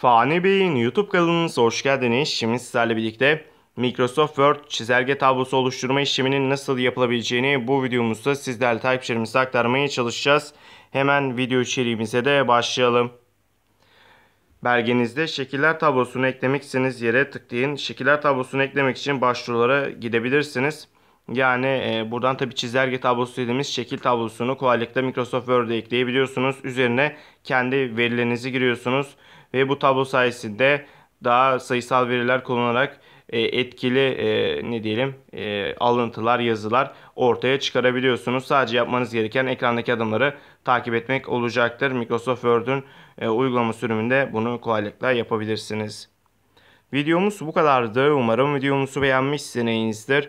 Fani Bey'in YouTube kanalınıza hoş geldiniz. Şimdi sizlerle birlikte Microsoft Word çizelge tablosu oluşturma işleminin nasıl yapılabileceğini bu videomuzda sizlerle takipçilerimize aktarmaya çalışacağız. Hemen video içeriğimize de başlayalım. Belgenizde şekiller tablosunu eklemek istediğiniz yere tıklayın. Şekiller tablosunu eklemek için başvurulara gidebilirsiniz. Yani e, buradan tabi çizelge tablosu dediğimiz şekil tablosunu kolaylıkla Microsoft Word'e ekleyebiliyorsunuz. Üzerine kendi verilerinizi giriyorsunuz ve bu tablo sayesinde daha sayısal veriler kullanarak e, etkili e, ne diyelim e, alıntılar, yazılar ortaya çıkarabiliyorsunuz. Sadece yapmanız gereken ekrandaki adımları takip etmek olacaktır. Microsoft Word'ün e, uygulama sürümünde bunu kolaylıkla yapabilirsiniz. Videomuz bu kadardı. Umarım videomuzu beğenmişsinizdir.